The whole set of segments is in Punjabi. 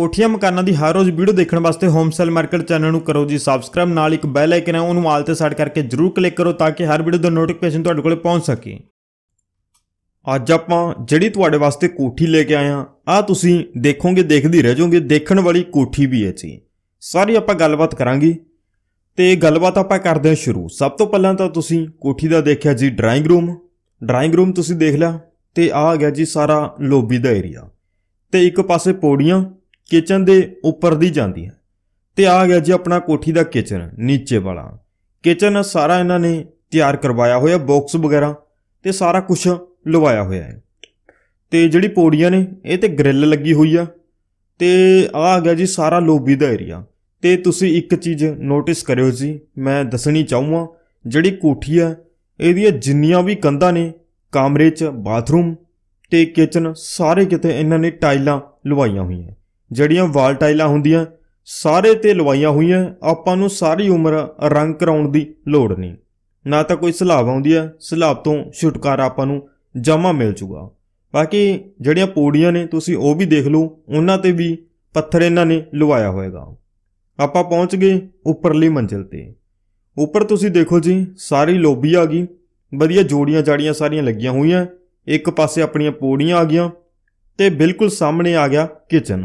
ਕੋਠੀਆਂ ਮਕਾਨਾਂ ਦੀ ਹਰ ਰੋਜ਼ ਵੀਡੀਓ ਦੇਖਣ ਵਾਸਤੇ ਹੋਮ ਸੇਲ ਮਾਰਕੀਟ ਚੈਨਲ ਨੂੰ ਕਰੋ ਜੀ ਸਬਸਕ੍ਰਾਈਬ ਨਾਲ ਇੱਕ ਬੈਲ ਆਈਕਨ ਹੈ ਉਹਨੂੰ ਆਲ ਤੇ ਸੈਟ ਕਰਕੇ ਜਰੂਰ ਕਲਿੱਕ ਕਰੋ ਤਾਂ ਕਿ ਹਰ ਵੀਡੀਓ ਦਾ ਨੋਟੀਫਿਕੇਸ਼ਨ ਤੁਹਾਡੇ ਕੋਲੇ ਪਹੁੰਚ ਸਕੇ ਅੱਜ ਆਪਾਂ ਜਿਹੜੀ ਤੁਹਾਡੇ ਵਾਸਤੇ ਕੋਠੀ ਲੈ ਕੇ ਆਏ ਆ ਆ ਤੁਸੀਂ ਦੇਖੋਗੇ ਦੇਖਦੀ ਰਹਿ ਜਾਓਗੇ ਦੇਖਣ ਵਾਲੀ ਕੋਠੀ ਵੀ ਹੈ ਜੀ ਸਾਰੀ ਆਪਾਂ ਗੱਲਬਾਤ ਕਰਾਂਗੇ ਤੇ ਗੱਲਬਾਤ ਆਪਾਂ ਕਰਦੇ ਹਾਂ ਸ਼ੁਰੂ ਸਭ ਤੋਂ ਪਹਿਲਾਂ ਤਾਂ ਤੁਸੀਂ ਕੋਠੀ ਦਾ ਦੇਖਿਆ ਜੀ ਡਰਾਇੰਗ ਰੂਮ ਡਰਾਇੰਗ ਰੂਮ ਤੁਸੀਂ ਦੇਖ ਲਿਆ ਤੇ ਆ ਗਿਆ ਜੀ ਸਾਰਾ ਲੋਬੀ ਦਾ ਏਰੀਆ ਤੇ ਇੱਕ ਪਾਸੇ ਪੌੜੀਆਂ ਕਿਚਨ ਦੇ ਉੱਪਰ ਦੀ ਜਾਂਦੀ ਹੈ ਤੇ ਆ ਗਿਆ ਜੀ ਆਪਣਾ ਕੋਠੀ ਦਾ ਕਿਚਨ ਨੀਚੇ ਵਾਲਾ ਕਿਚਨ ਸਾਰਾ ਇਹਨਾਂ ਨੇ ਤਿਆਰ ਕਰਵਾਇਆ ਹੋਇਆ ਬਾਕਸ ਵਗੈਰਾ ਤੇ ਸਾਰਾ ਕੁਝ ਲਵਾਇਆ ਹੋਇਆ ਹੈ ਤੇ ਜਿਹੜੀ ਪੌੜੀਆਂ ਨੇ ਇਹ ਤੇ ਗ੍ਰਿਲ ਲੱਗੀ ਹੋਈ ਆ ਤੇ ਆ ਆ ਗਿਆ ਜੀ ਸਾਰਾ ਲੋਬੀ ਦਾ ਏਰੀਆ ਤੇ ਤੁਸੀਂ ਇੱਕ ਚੀਜ਼ ਨੋਟਿਸ ਕਰਿਓ ਜੀ ਮੈਂ ਦੱਸਣੀ ਚਾਹੂੰਗਾ ਜਿਹੜੀ ਕੋਠੀ ਆ ਇਹਦੀਆਂ ਜਿੰਨੀਆਂ ਵੀ ਕੰਧਾਂ ਨੇ ਕਮਰੇ 'ਚ ਬਾਥਰੂਮ ਤੇ ਕਿਚਨ ਸਾਰੇ ਕਿਤੇ ਇਹਨਾਂ ਨੇ ਟਾਈਲਾਂ ਲਵਾਈਆਂ ਹੋਈਆਂ ਜਿਹੜੀਆਂ ਵਾਲ ਟਾਈਲਾਂ ਹੁੰਦੀਆਂ ਸਾਰੇ ਤੇ ਲਵਾਈਆਂ ਹੋਈਆਂ ਆਪਾਂ ਨੂੰ ਸਾਰੀ ਉਮਰ ਰੰਗ ਕਰਾਉਣ ਦੀ ਲੋੜ ਨਹੀਂ ਨਾ ਤਾਂ ਕੋਈ ਸਲਾਬ ਆਉਂਦੀ ਹੈ ਸਲਾਬ ਤੋਂ ਛੁਟਕਾਰਾ ਆਪਾਂ ਨੂੰ ਜਮਾ ਮਿਲ ਜੂਗਾ ਬਾਕੀ ਜਿਹੜੀਆਂ ਪੌੜੀਆਂ ਨੇ ਤੁਸੀਂ ਉਹ ਵੀ ਦੇਖ ਲਓ ਉਹਨਾਂ ਤੇ ਵੀ ਪੱਥਰ ਇਹਨਾਂ ਨੇ ਲਵਾਇਆ ਹੋਏਗਾ ਆਪਾਂ ਪਹੁੰਚ ਗਏ ਉੱਪਰਲੀ ਮੰਜ਼ਿਲ ਤੇ ਉੱਪਰ ਤੁਸੀਂ ਦੇਖੋ ਜੀ ਸਾਰੀ ਲੋਬੀ ਆ ਗਈ ਵਧੀਆ ਜੋੜੀਆਂ ਜਾੜੀਆਂ ਸਾਰੀਆਂ ਲੱਗੀਆਂ ਹੋਈਆਂ ਇੱਕ ਪਾਸੇ ਆਪਣੀਆਂ ਪੌੜੀਆਂ ਆ ਗਈਆਂ ਤੇ ਬਿਲਕੁਲ ਸਾਹਮਣੇ ਆ ਗਿਆ ਕਿਚਨ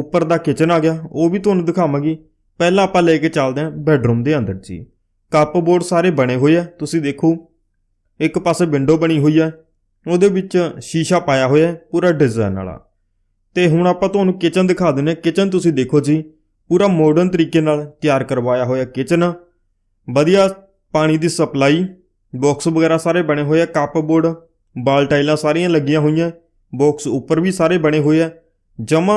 ਉੱਪਰ ਦਾ ਕਿਚਨ ਆ ਗਿਆ ਉਹ ਵੀ ਤੁਹਾਨੂੰ ਦਿਖਾਵਾਂਗੀ ਪਹਿਲਾਂ ਆਪਾਂ ਲੈ ਕੇ ਚੱਲਦੇ ਹਾਂ ਬੈੱਡਰੂਮ ਦੇ ਅੰਦਰ ਜੀ ਕੱਪਬੋਰਡ ਸਾਰੇ ਬਣੇ ਹੋਏ ਆ ਤੁਸੀਂ ਦੇਖੋ ਇੱਕ ਪਾਸੇ ਵਿੰਡੋ ਬਣੀ ਹੋਈ ਆ ਉਹਦੇ ਵਿੱਚ ਸ਼ੀਸ਼ਾ ਪਾਇਆ ਹੋਇਆ ਹੈ ਪੂਰਾ ਡਿਜ਼ਾਈਨ ਵਾਲਾ ਤੇ ਹੁਣ ਆਪਾਂ ਤੁਹਾਨੂੰ ਕਿਚਨ ਦਿਖਾ ਦਿੰਨੇ ਕਿਚਨ ਤੁਸੀਂ ਦੇਖੋ ਜੀ ਪੂਰਾ ਮਾਡਰਨ ਤਰੀਕੇ ਨਾਲ ਤਿਆਰ ਕਰਵਾਇਆ ਹੋਇਆ ਕਿਚਨ ਵਧੀਆ ਪਾਣੀ ਦੀ ਸਪਲਾਈ ਬਾਕਸ ਵਗੈਰਾ ਸਾਰੇ ਬਣੇ ਹੋਏ ਆ ਕੱਪਬੋਰਡ ਬਾਲ ਟਾਈਲਾਂ ਸਾਰੀਆਂ ਲੱਗੀਆਂ ਹੋਈਆਂ ਬਾਕਸ ਉੱਪਰ ਵੀ ਸਾਰੇ ਬਣੇ ਹੋਏ ਆ ਜਮਾ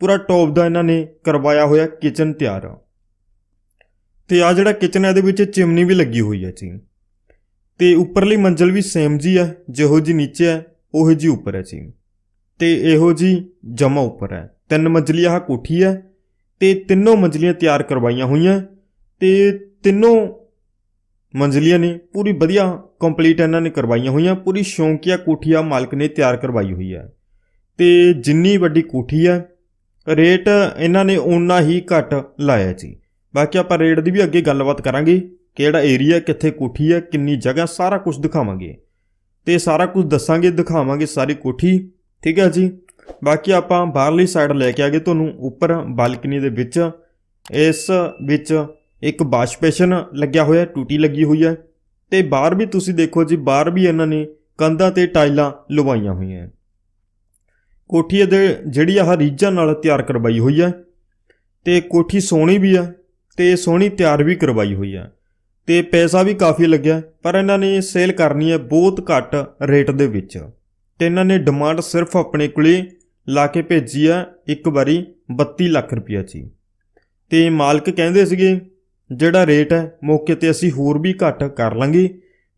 ਪੂਰਾ ਟੌਪ ਦਾ ਇਹਨਾਂ ਨੇ ਕਰਵਾਇਆ ਹੋਇਆ ਕਿਚਨ ਤਿਆਰ ਤੇ ਆ ਜਿਹੜਾ ਕਿਚਨ ਹੈ ਇਹਦੇ ਵਿੱਚ ਚਿਮਨੀ ਵੀ ਲੱਗੀ ਹੋਈ ਹੈ ਜੀ ਤੇ ਉੱਪਰਲੀ ਮੰਜ਼ਲ ਵੀ ਸੇਮ ਜੀ ਹੈ ਜਿਹੋ ਜੀ ਨੀਚੇ ਹੈ ਉਹੋ ਜੀ ਉੱਪਰ ਹੈ ਜੀ ਤੇ ਇਹੋ ਜੀ ਜਮਾ ਉੱਪਰ ਹੈ ਤਿੰਨ ਮੰਜ਼ਲੀ ਆ ਕੋਠੀ ਹੈ ਤੇ ਤਿੰਨੋਂ ਮੰਜ਼ਲੀਆਂ ਤਿਆਰ ਕਰਵਾਈਆਂ ਹੋਈਆਂ ਤੇ ਤਿੰਨੋਂ ਮੰਜ਼ਲੀਆਂ ਨੇ ਪੂਰੀ ਵਧੀਆ ਕੰਪਲੀਟ ਇਹਨਾਂ ਨੇ ਕਰਵਾਈਆਂ ਹੋਈਆਂ ਪੂਰੀ ਸ਼ੌਂਕੀਆ ਕੋਠੀਆ ਮਾਲਕ ਨੇ ਤਿਆਰ ਕਰਵਾਈ ਹੋਈ ਹੈ ਤੇ ਜਿੰਨੀ ਵੱਡੀ ਕੋਠੀ ਹੈ ਰੇਟ ਇਹਨਾਂ ਨੇ ਉਨਾ ਹੀ ਘੱਟ ਲਾਇਆ ਜੀ ਬਾਕੀ ਆਪਾਂ ਰੇਟ ਦੀ ਵੀ ਅੱਗੇ ਗੱਲਬਾਤ ਕਰਾਂਗੇ ਕਿਹੜਾ ਏਰੀਆ ਕਿੱਥੇ ਕੋਠੀ ਹੈ ਕਿੰਨੀ ਜਗ੍ਹਾ ਸਾਰਾ ਕੁਝ ਦਿਖਾਵਾਂਗੇ ਤੇ ਸਾਰਾ ਕੁਝ ਦੱਸਾਂਗੇ ਦਿਖਾਵਾਂਗੇ ਸਾਰੀ ਕੋਠੀ ਠੀਕ ਹੈ ਜੀ ਬਾਕੀ ਆਪਾਂ ਬਾਹਰਲੀ ਸਾਈਡ ਲੈ ਕੇ ਆਗੇ ਤੁਹਾਨੂੰ ਉੱਪਰ ਬਾਲਕਨੀ ਦੇ ਵਿੱਚ ਇਸ ਵਿੱਚ ਇੱਕ ਬਾਸ਼ਪੇਸ਼ਨ ਲੱਗਿਆ ਹੋਇਆ ਟੂਟੀ ਲੱਗੀ ਹੋਈ ਹੈ ਤੇ ਬਾਹਰ ਵੀ ਤੁਸੀਂ ਦੇਖੋ ਜੀ ਬਾਹਰ ਵੀ ਇਹਨਾਂ ਨੇ ਕੰਧਾਂ ਤੇ ਟਾਈਲਾਂ ਲਵਾਈਆਂ ਹੋਈਆਂ ਕੋਠੀ ਦੇ ਜਿਹੜੀ ਆਹ ਰੀਜਨ ਨਾਲ ਤਿਆਰ ਕਰਵਾਈ ਹੋਈ ਹੈ ਤੇ ਕੋਠੀ ਸੋਹਣੀ ਵੀ ਆ ਤੇ ਸੋਹਣੀ ਤਿਆਰ ਵੀ ਕਰਵਾਈ ਹੋਈ ਆ ਤੇ ਪੈਸਾ ਵੀ ਕਾਫੀ ਲੱਗਿਆ ਪਰ ਇਹਨਾਂ ਨੇ ਸੇਲ ਕਰਨੀ ਹੈ ਬਹੁਤ ਘੱਟ ਰੇਟ ਦੇ ਵਿੱਚ ਤੇ ਇਹਨਾਂ ਨੇ ਡਿਮਾਂਡ ਸਿਰਫ ਆਪਣੇ ਕੋਲੇ ਲਾ ਕੇ ਭੇਜੀ ਆ ਇੱਕ ਵਾਰੀ 32 ਲੱਖ ਰੁਪਇਆ ਜੀ ਤੇ ਮਾਲਕ ਕਹਿੰਦੇ ਸੀਗੇ ਜਿਹੜਾ ਰੇਟ ਹੈ ਮੌਕੇ ਤੇ ਅਸੀਂ ਹੋਰ ਵੀ ਘੱਟ ਕਰ ਲਾਂਗੇ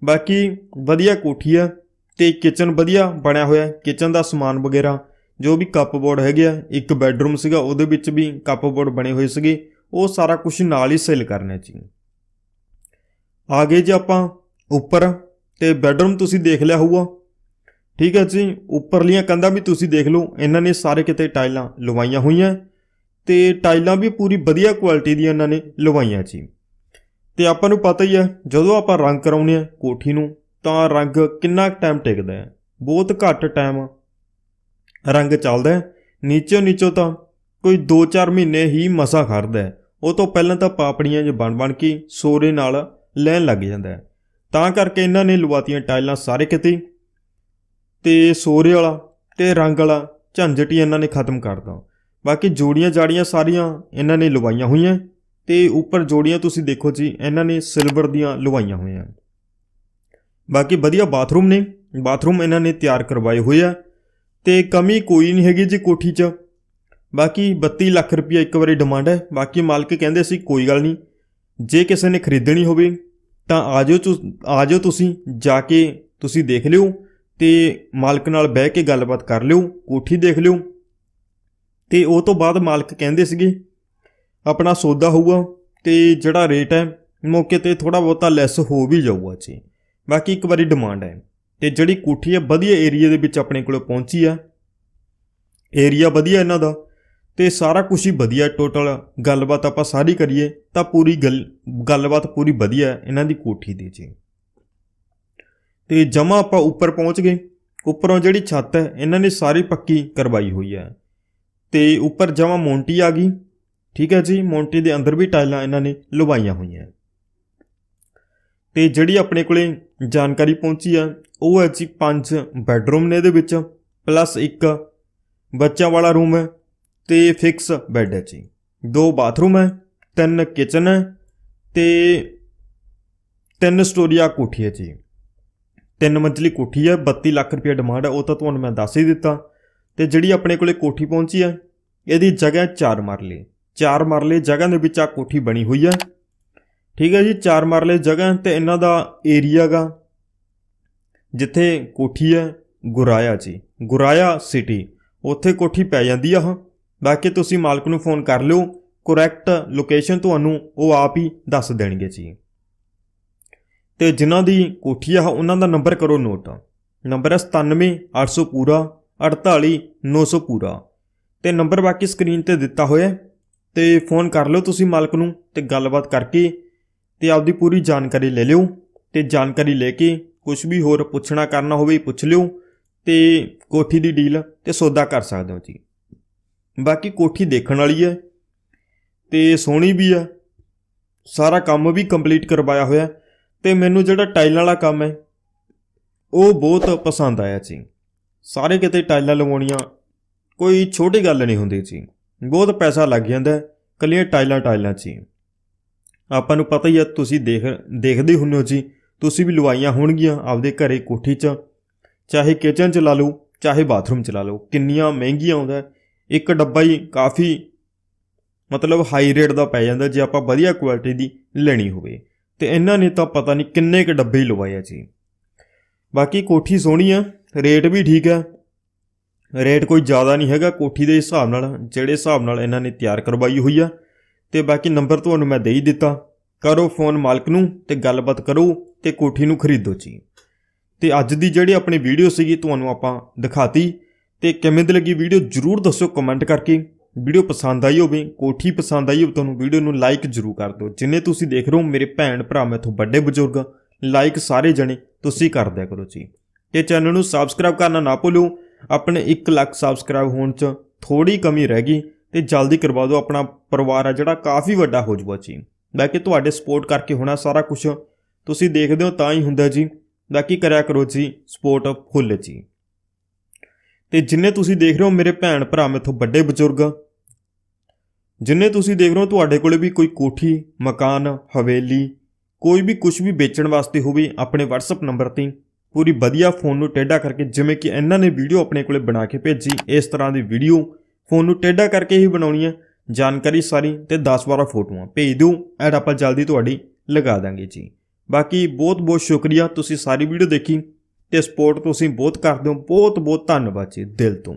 ਬਾਕੀ ਵਧੀਆ ਕੋਠੀ ਆ ਤੇ ਕਿਚਨ ਵਧੀਆ ਬਣਿਆ ਹੋਇਆ ਕਿਚਨ ਦਾ ਸਮਾਨ ਵਗੈਰਾ ਜੋ ਵੀ ਕੱਪਬੋਰਡ ਹੈਗੇ ਆ ਇੱਕ ਬੈੱਡਰੂਮ ਸੀਗਾ ਉਹਦੇ ਵਿੱਚ ਵੀ ਕੱਪਬੋਰਡ ਬਣੇ ਹੋਏ ਸੀਗੇ ਉਹ ਸਾਰਾ ਕੁਝ ਨਾਲ ਹੀ ਸੇਲ ਕਰਨਾ ਚਾਹੀਦਾ ਆਗੇ ਜੇ ਆਪਾਂ ਉੱਪਰ ਤੇ ਬੈੱਡਰੂਮ ਤੁਸੀਂ ਦੇਖ ਲਿਆ ਹੋਊਗਾ ਠੀਕ ਹੈ ਜੀ ਉੱਪਰਲੀਆਂ ਕੰਧਾਂ ਵੀ ਤੁਸੀਂ ਦੇਖ ਲਓ ਇਹਨਾਂ ਨੇ ਸਾਰੇ ਕਿਤੇ ਟਾਈਲਾਂ ਲਵਾਈਆਂ ਹੋਈਆਂ ਤੇ ਟਾਈਲਾਂ ਵੀ ਪੂਰੀ ਵਧੀਆ ਕੁਆਲਿਟੀ ਦੀਆਂ ਇਹਨਾਂ ਨੇ ਲਵਾਈਆਂ ਜੀ ਤੇ ਆਪਾਂ ਨੂੰ ਪਤਾ ਹੀ ਹੈ ਜਦੋਂ ਆਪਾਂ ਰੰਗ ਕਰਾਉਨੇ ਆ ਕੋਠੀ ਨੂੰ ਤਾਂ ਰੰਗ ਕਿੰਨਾ ਟਾਈਮ ਟਿਕਦਾ ਹੈ ਬਹੁਤ ਘੱਟ ਟਾਈਮ ਰੰਗ ਚੱਲਦਾ ਨੀਚੇ ਨੀਚੋ ਤਾਂ ਕੋਈ 2-4 ਮਹੀਨੇ ਹੀ ਮਸਾ ਖੜਦਾ ਉਹ ਤੋਂ ਪਹਿਲਾਂ ਤਾਂ ਪਾਪੜੀਆਂ 'ਚ ਬਣ-ਬਣ ਕੇ ਸੋਰੇ ਨਾਲ ਲੈਣ ਲੱਗ ਜਾਂਦਾ ਤਾਂ ਕਰਕੇ ਇਹਨਾਂ ਨੇ ਲਵਾਤੀਆਂ ਟਾਈਲਾਂ ਸਾਰੇ ਕਿਤੇ ਤੇ ਸੋਰੇ ਵਾਲਾ ਤੇ ਰੰਗ ਵਾਲਾ ਝੰਜਟ ਹੀ ਇਹਨਾਂ ਨੇ ਖਤਮ ਕਰਤਾ ਬਾਕੀ ਜੋੜੀਆਂ ਜਾੜੀਆਂ ਸਾਰੀਆਂ ਇਹਨਾਂ ਨੇ ਲਵਾਈਆਂ ਹੋਈਆਂ ਤੇ ਉੱਪਰ ਜੋੜੀਆਂ ਤੁਸੀਂ ਦੇਖੋ ਜੀ ਇਹਨਾਂ ਨੇ ਸਿਲਵਰ ਦੀਆਂ ਲਵਾਈਆਂ ਹੋਈਆਂ ਬਾਕੀ ਵਧੀਆ ਬਾਥਰੂਮ ਨੇ ਬਾਥਰੂਮ ਇਹਨਾਂ ਨੇ ਤਿਆਰ ਕਰਵਾਏ ਹੋਏ ਆ ਤੇ ਕਮੀ ਕੋਈ ਨਹੀਂ ਹੈਗੀ ਜੀ ਕੋਠੀ 'ਚ ਬਾਕੀ 32 ਲੱਖ ਰੁਪਏ ਇੱਕ ਵਾਰੀ ਡਿਮਾਂਡ ਹੈ ਬਾਕੀ ਮਾਲਕ ਕਹਿੰਦੇ ਸੀ ਕੋਈ ਗੱਲ ਨਹੀਂ ਜੇ ਕਿਸੇ ਨੇ ਖਰੀਦਣੀ ਹੋਵੇ ਤਾਂ ਆਜੋ ਆਜੋ ਤੁਸੀਂ ਜਾ ਕੇ ਤੁਸੀਂ ਦੇਖ ਲਿਓ ਤੇ ਮਾਲਕ ਨਾਲ ਬਹਿ ਕੇ ਗੱਲਬਾਤ ਕਰ ਲਿਓ ਕੋਠੀ ਦੇਖ ਲਿਓ ਤੇ ਉਹ ਤੋਂ ਬਾਅਦ ਮਾਲਕ ਕਹਿੰਦੇ ਸੀਗੇ ਆਪਣਾ ਸੌਦਾ ਹੋਊਗਾ ਤੇ ਜਿਹੜਾ ਰੇਟ ਹੈ ਮੌਕੇ ਤੇ ਥੋੜਾ ਬਹੁਤਾ ਲੈਸ ਹੋ ਵੀ ਜਾਊਗਾ ਜੀ ਬਾਕੀ ਇੱਕ ਵਾਰੀ ਡਿਮਾਂਡ ਹੈ ਤੇ ਜਿਹੜੀ ਕੋਠੀ ਹੈ ਵਧੀਆ ਏਰੀਆ ਦੇ ਵਿੱਚ ਆਪਣੇ ਕੋਲ ਪਹੁੰਚੀ ਆ ਏਰੀਆ ਵਧੀਆ ਇਹਨਾਂ ਦਾ ਤੇ ਸਾਰਾ ਕੁਝ ਹੀ ਵਧੀਆ ਟੋਟਲ ਗੱਲਬਾਤ ਆਪਾਂ ਸਾਰੀ ਕਰੀਏ ਤਾਂ ਪੂਰੀ ਗੱਲਬਾਤ ਪੂਰੀ ਵਧੀਆ ਹੈ ਇਹਨਾਂ ਦੀ ਕੋਠੀ ਦੀ ਜੀ ਤੇ ਜਮਾ ਆਪਾਂ ਉੱਪਰ ਪਹੁੰਚ ਗਏ ਉੱਪਰੋਂ ਜਿਹੜੀ ਛੱਤ ਹੈ ਇਹਨਾਂ ਨੇ ਸਾਰੀ ਪੱਕੀ ਕਰਵਾਈ ਹੋਈ ਹੈ ਤੇ ਉੱਪਰ ਜਮਾ ਮੌਂਟੀ ਆ ਗਈ ਠੀਕ ਹੈ ਜੀ ਮੌਂਟੀ ਦੇ ਅੰਦਰ ਵੀ ਟਾਈਲਾਂ ਇਹਨਾਂ ਨੇ ਲਵਾਈਆਂ ਹੋਈਆਂ ਤੇ ਜਿਹੜੀ ਆਪਣੇ ਕੋਲੇ ਜਾਣਕਾਰੀ ਪਹੁੰਚੀ ਆ ਉਹ ਹੈ ਜੀ ਪੰਜ ਬੈੱਡਰੂਮ ਨੇ ਇਹਦੇ ਵਿੱਚ ਪਲੱਸ ਇੱਕ ਬੱਚਿਆਂ ਵਾਲਾ ਰੂਮ ਹੈ ਤੇ ਫਿਕਸ ਬੈੱਡ ਹੈ ਜੀ ਦੋ ਬਾਥਰੂਮ ਹੈ ਤਿੰਨ ਕਿਚਨ ਹੈ ਤੇ ਤਿੰਨ ਸਟੋਰੀਆ ਕੋਠੀ ਹੈ ਜੀ ਤਿੰਨ ਮੰਜ਼ਲੀ ਕੋਠੀ ਹੈ 32 ਲੱਖ ਰੁਪਏ ਡਿਮਾਂਡ ਹੈ ਉਹ ਤਾਂ ਤੁਹਾਨੂੰ ਮੈਂ ਦੱਸ ਹੀ ਦਿੱਤਾ ਤੇ ਜਿਹੜੀ ਆਪਣੇ ਕੋਲੇ ਕੋਠੀ ਪਹੁੰਚੀ ਹੈ ਇਹਦੀ ਜਗ੍ਹਾ ਚਾਰ ਮਰਲੇ ਚਾਰ ਮਰਲੇ ਜਗ੍ਹਾ ਦੇ ਵਿੱਚ ਆ ਕੋਠੀ ਬਣੀ ਹੋਈ ਹੈ ਠੀਕ ਹੈ ਜੀ ਚਾਰ ਮਰਲੇ ਜਗ੍ਹਾ ਤੇ ਇਹਨਾਂ ਦਾ ਏਰੀਆ ਹੈਗਾ ਜਿੱਥੇ ਕੋਠੀ ਹੈ ਗੁਰਾਇਆ ਜੀ ਗੁਰਾਇਆ ਸਿਟੀ ਉੱਥੇ ਕੋਠੀ ਪੈ ਜਾਂਦੀ ਆ ਹਾਂ ਬਾਕੀ ਤੁਸੀਂ ਮਾਲਕ ਨੂੰ ਫੋਨ ਕਰ ਲਿਓ ਕਰੈਕਟ ਲੋਕੇਸ਼ਨ ਤੁਹਾਨੂੰ ਉਹ ਆਪ ਹੀ ਦੱਸ ਦੇਣਗੇ ਜੀ ਤੇ ਜਿਨ੍ਹਾਂ ਦੀ ਕੋਠੀ ਆ ਉਹਨਾਂ ਦਾ ਨੰਬਰ ਕਰੋ ਨੋਟ ਨੰਬਰ ਹੈ 97800 ਪੂਰਾ 48900 ਪੂਰਾ ਤੇ ਨੰਬਰ ਬਾਕੀ ਸਕਰੀਨ ਤੇ ਦਿੱਤਾ ਹੋਇਆ ਤੇ ਫੋਨ ਕਰ ਲਓ ਤੁਸੀਂ ਮਾਲਕ ਨੂੰ ਤੇ ਗੱਲਬਾਤ ਕਰਕੇ ਤੇ ਆਪਦੀ ਪੂਰੀ ਜਾਣਕਾਰੀ ਲੈ ਲਿਓ ਤੇ ਜਾਣਕਾਰੀ ਲੈ ਕੇ ਕੁਝ ਵੀ ਹੋਰ ਪੁੱਛਣਾ ਕਰਨਾ ਹੋਵੇ ਪੁੱਛ ਲਿਓ ਤੇ ਕੋਠੀ ਦੀ ਡੀਲ ਤੇ ਸੌਦਾ ਕਰ ਸਕਦੇ ਹੋ ਜੀ ਬਾਕੀ ਕੋਠੀ ਦੇਖਣ ਵਾਲੀ ਹੈ ਤੇ ਸੋਹਣੀ ਵੀ ਆ ਸਾਰਾ ਕੰਮ ਵੀ ਕੰਪਲੀਟ ਕਰਵਾਇਆ ਹੋਇਆ ਤੇ ਮੈਨੂੰ ਜਿਹੜਾ ਟਾਈਲ ਵਾਲਾ ਕੰਮ ਹੈ ਉਹ ਬਹੁਤ ਪਸੰਦ ਆਇਆ ਜੀ ਸਾਰੇ ਕਿਤੇ ਟਾਈਲਾਂ ਲਵਾਉਣੀਆਂ ਕੋਈ ਛੋਟੀ ਗੱਲ ਨਹੀਂ ਹੁੰਦੀ ਜੀ ਬਹੁਤ ਪੈਸਾ ਲੱਗ ਜਾਂਦਾ ਕੱਲੀਆਂ ਟਾਈਲਾਂ ਟਾਈਲਾਂ ਜੀ ਆਪਾਂ ਨੂੰ ਪਤਾ ਹੀ ਆ ਤੁਸੀਂ ਦੇਖ ਦੇਖਦੇ ਹੁੰਨੇ ਹੋ ਜੀ ਤੁਸੀਂ ਵੀ ਲਵਾਈਆਂ ਹੋਣਗੀਆਂ ਆਪਦੇ ਘਰੇ ਕੋਠੀ 'ਚ ਚਾਹੇ ਕਿਚਨ 'ਚ ਲਾ ਲਓ ਚਾਹੇ ਬਾਥਰੂਮ 'ਚ ਲਾ ਲਓ ਕਿੰਨੀਆਂ ਮਹਿੰਗੀਆਂ ਆਉਂਦਾ ਇੱਕ ਡੱਬਾ ਹੀ ਕਾਫੀ ਮਤਲਬ ਹਾਈ ਰੇਟ ਦਾ ਪੈ ਜਾਂਦਾ ਜੇ ਆਪਾਂ ਵਧੀਆ ਕੁਆਲਿਟੀ ਦੀ ਲੈਣੀ ਹੋਵੇ ਤੇ ਇਹਨਾਂ ਨੇ ਤਾਂ ਪਤਾ ਨਹੀਂ ਕਿੰਨੇ ਕ ਡੱਬੇ ਲਵਾਏ ਆ ਜੀ ਬਾਕੀ ਕੋਠੀ ਸੋਹਣੀ ਆ ਰੇਟ ਵੀ ਠੀਕ ਆ ਰੇਟ ਕੋਈ ਜ਼ਿਆਦਾ ਨਹੀਂ ਹੈਗਾ ਕੋਠੀ ਦੇ ਹਿਸਾਬ ਨਾਲ ਜਿਹੜੇ ਹਿਸਾਬ ਨਾਲ ਇਹਨਾਂ ਨੇ ਤਿਆਰ ਕਰਵਾਈ ਹੋਈ ਆ ਤੇ ਬਾਕੀ ਨੰਬਰ ਤੁਹਾਨੂੰ ਮੈਂ ਦੇ ਹੀ ਦਿੱਤਾ ਕਰੋ ਫੋਨ ਮਾਲਕ ਨੂੰ ਤੇ ਗੱਲਬਾਤ ਕਰੋ ਤੇ ਕੋਠੀ ਨੂੰ ਖਰੀਦੋ ਜੀ ਤੇ ਅੱਜ ਦੀ ਜਿਹੜੀ ਆਪਣੀ ਵੀਡੀਓ ਸੀਗੀ ਤੁਹਾਨੂੰ ਆਪਾਂ ਦਿਖਾਤੀ ਤੇ ਕਿਵੇਂ ਦੀ ਲੱਗੀ ਵੀਡੀਓ ਜਰੂਰ ਦੱਸੋ ਕਮੈਂਟ ਕਰਕੇ ਵੀਡੀਓ ਪਸੰਦ ਆਈ ਹੋਵੇ ਕੋਠੀ ਪਸੰਦ ਆਈ ਹੋਵੇ ਤੁਹਾਨੂੰ ਵੀਡੀਓ ਨੂੰ ਲਾਈਕ ਜਰੂਰ ਕਰ ਦਿਓ ਜਿੰਨੇ ਤੁਸੀਂ ਦੇਖ ਰਹੇ ਹੋ ਮੇਰੇ ਭੈਣ ਭਰਾ ਮੈਥੋਂ ਵੱਡੇ ਬਜ਼ੁਰਗ ਲਾਈਕ ਸਾਰੇ ਜਣੇ ਤੁਸੀਂ ਕਰ ਦਿਆ ਕਰੋ ਜੀ ਤੇ ਚੈਨਲ ਨੂੰ ਸਬਸਕ੍ਰਾਈਬ ਕਰਨਾ ਨਾ ਭੁੱਲੋ ਆਪਣੇ 1 ਲੱਖ ਸਬਸਕ੍ਰਾਈਬ ਹੋਣ 'ਚ ਥੋੜੀ ਕਮੀ ਰਹਿ ਗਈ ਤੇ ਜਲਦੀ ਕਰਵਾ ਦਿਓ ਆਪਣਾ ਪਰਿਵਾਰ ਆ ਜਿਹੜਾ ਕਾਫੀ ਵੱਡਾ ਹੋ ਜਾਊਗਾ ਜੀ ਬਾਕੀ ਤੁਹਾਡੇ ਸਪੋਰਟ ਕਰਕੇ ਹੋਣਾ ਸਾਰਾ ਕੁਝ ਤੁਸੀਂ ਦੇਖਦੇ ਹੋ ਤਾਂ ਹੀ ਹੁੰਦਾ ਜੀ ਬਾਕੀ ਕਰਿਆ ਕਰੋ ਜੀ ਸਪੋਰਟ ਫੁੱਲ ਜੀ ਤੇ ਜਿੰਨੇ ਤੁਸੀਂ ਦੇਖ ਰਹੇ ਹੋ ਮੇਰੇ ਭੈਣ ਭਰਾ ਮੇਥੋਂ ਵੱਡੇ ਬਜ਼ੁਰਗ ਜਿੰਨੇ ਤੁਸੀਂ ਦੇਖ ਰਹੇ ਹੋ ਤੁਹਾਡੇ ਕੋਲੇ ਵੀ ਕੋਈ ਕੋਠੀ ਮਕਾਨ ਹਵੇਲੀ ਕੋਈ ਵੀ ਕੁਝ ਵੀ ਵੇਚਣ ਵਾਸਤੇ ਹੋਵੇ ਆਪਣੇ WhatsApp ਨੰਬਰ ਤੇ ਪੂਰੀ ਵਧੀਆ ਫੋਨ ਨੂੰ ਟੇਡਾ ਕਰਕੇ ਜਿਵੇਂ ਕਿ ਇਹਨਾਂ ਨੇ ਵੀਡੀਓ ਆਪਣੇ ਕੋਲੇ ਬਣਾ ਕੇ ਭੇਜੀ ਇਸ ਤਰ੍ਹਾਂ ਦੀ ਵੀਡੀਓ ਫੋਨ ਨੂੰ ਟੇਢਾ ਕਰਕੇ ਹੀ ਬਣਾਉਣੀ ਆ ਜਾਣਕਾਰੀ ਸਾਰੀ ਤੇ 10-12 ਫੋਟੋਆਂ ਭੇਜ ਦਿਓ ਐਡ ਆਪਾਂ ਜਲਦੀ ਤੁਹਾਡੀ ਲਗਾ ਦਾਂਗੇ ਜੀ ਬਾਕੀ ਬਹੁਤ-ਬਹੁਤ ਸ਼ੁਕਰੀਆ ਤੁਸੀਂ ਸਾਰੀ ਵੀਡੀਓ ਦੇਖੀ ਤੇ ਸਪੋਰਟ ਤੁਸੀਂ ਬਹੁਤ ਕਰਦੇ ਹੋ ਬਹੁਤ-ਬਹੁਤ ਧੰਨਵਾਦ ਜੀ ਦਿਲ ਤੋਂ